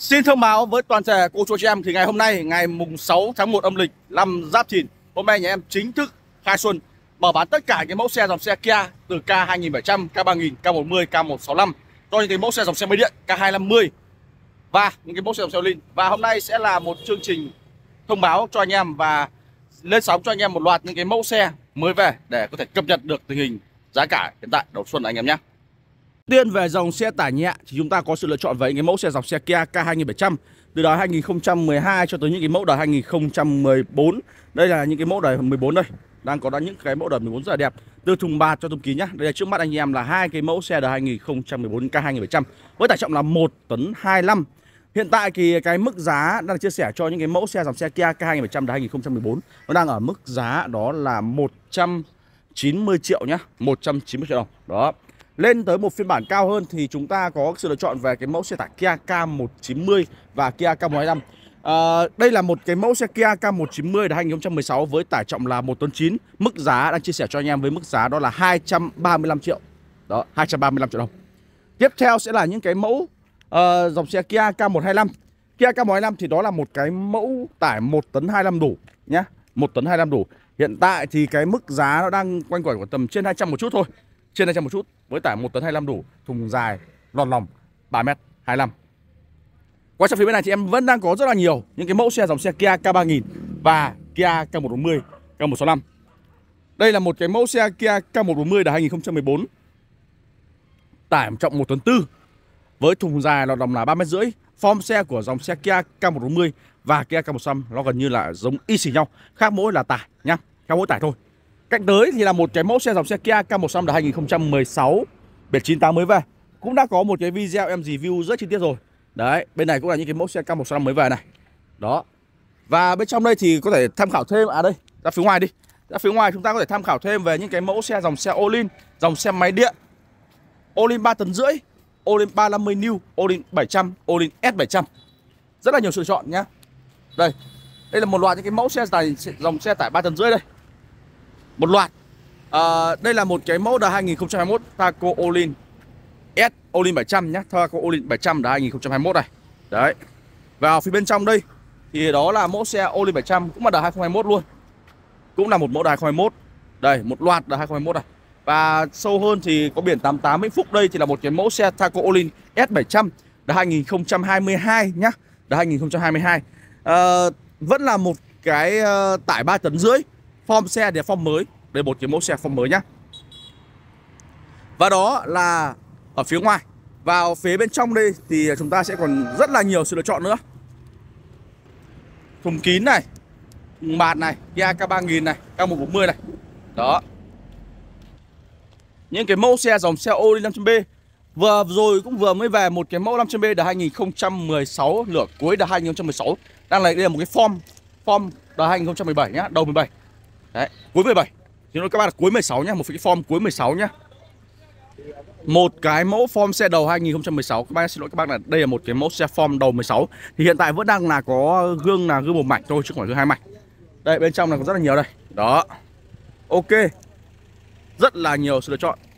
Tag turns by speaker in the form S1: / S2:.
S1: Xin thông báo với toàn thể cô chú chị em thì ngày hôm nay ngày mùng 6 tháng 1 âm lịch năm Giáp Thìn, hôm nay nhà em chính thức khai xuân mở bán tất cả những mẫu xe dòng xe Kia từ K2700, K3000, K10, K165 cho những cái mẫu xe dòng xe máy điện K250 và những cái mẫu xe dòng xe linh Và hôm nay sẽ là một chương trình thông báo cho anh em và lên sóng cho anh em một loạt những cái mẫu xe mới về để có thể cập nhật được tình hình giá cả hiện tại đầu xuân anh em nhé tiên về dòng xe tải nhẹ thì chúng ta có sự lựa chọn với những cái mẫu xe dòng xe Kia K2700 từ đời 2012 cho tới những cái mẫu đời 2014. Đây là những cái mẫu đời 14 đây. Đang có đã những cái mẫu đời 14 rất là đẹp. Từ thùng bạt cho thùng kín nhá. Đây là trước mắt anh em là hai cái mẫu xe đời 2014 K2700 với tải trọng là 1 tấn 25. Hiện tại thì cái mức giá đang chia sẻ cho những cái mẫu xe dòng xe Kia K2700 đời 2014 nó đang ở mức giá đó là 190 triệu nhá, 190 triệu đồng. Đó lên tới một phiên bản cao hơn thì chúng ta có sự lựa chọn về cái mẫu xe tải Kia K190 và Kia K125 à, ờ, Đây là một cái mẫu xe Kia K190 đã 2016 với tải trọng là 1 tấn 9 Mức giá đang chia sẻ cho anh em với mức giá đó là 235 triệu Đó, 235 triệu đồng Tiếp theo sẽ là những cái mẫu uh, dòng xe Kia K125 Kia K125 thì đó là một cái mẫu tải 1 tấn 25 đủ nhá 1 tấn 25 đủ Hiện tại thì cái mức giá nó đang quanh quẩn của tầm trên 200 một chút thôi trên 200 một chút với tải 1 tấn 25 đủ, thùng dài lòn lòng 3m25. quay trong phía bên này thì em vẫn đang có rất là nhiều những cái mẫu xe dòng xe Kia K3000 và Kia K140, K165. Đây là một cái mẫu xe Kia K140 đời 2014 tải trọng 1 tấn 4 với thùng dài lọt lòng là 3 mét rưỡi. Form xe của dòng xe Kia K140 và Kia K100 nó gần như là giống y xỉ nhau, khác mỗi là tải nhá, khác mỗi tải thôi. Cạnh tới thì là một cái mẫu xe dòng xe Kia K100 đời 2016 biển 98 mới về. Cũng đã có một cái video em review rất chi tiết rồi. Đấy, bên này cũng là những cái mẫu xe K100 mới về này. Đó. Và bên trong đây thì có thể tham khảo thêm à đây, ra phía ngoài đi. Ra phía ngoài chúng ta có thể tham khảo thêm về những cái mẫu xe dòng xe Olin, dòng xe máy điện. Olin 3 tấn rưỡi, Olin 350 new, Olin 700, Olin S700. Rất là nhiều sự chọn nhá. Đây, đây là một loạt những cái mẫu xe tải dòng xe tải 3 tấn rưỡi đây một loạt à, đây là một cái mẫu đời 2021 Taco Olin S Olin 700 nhá Taco Olin 700 đời 2021 này đấy vào phía bên trong đây thì đó là mẫu xe Olin 700 cũng là đời 2021 luôn cũng là một mẫu đời 2021 đây một loạt đời 2021 này và sâu hơn thì có biển 88 Vĩnh Phúc đây thì là một cái mẫu xe Taco Olin S700 đời 2022 nhá đời 2022 à, vẫn là một cái uh, tải 3 tấn rưỡi form xe thì form mới đây một cái mẫu xe form mới nhá và đó là ở phía ngoài vào phía bên trong đây thì chúng ta sẽ còn rất là nhiều sự lựa chọn nữa thùng kín này thùng bạt này Kia K3000 này K140 này đó những cái mẫu xe dòng xe Oli 500B Vừa rồi cũng vừa mới về một cái mẫu 500B đời 2016 Lửa cuối đời 2016 Đang là đây là một cái form Form đời 2017 nhá Đầu 17 Đấy, cuối 17. Xin lỗi các bạn là cuối 16 nhá, một cái form cuối 16 nhá. Một cái mẫu form xe đầu 2016 các bạn xin lỗi các bạn là đây là một cái mẫu xe form đầu 16 thì hiện tại vẫn đang là có gương là gương một mảnh thôi chứ không phải gương hai mảnh. Đây bên trong là có rất là nhiều đây. Đó. Ok. Rất là nhiều sự lựa chọn.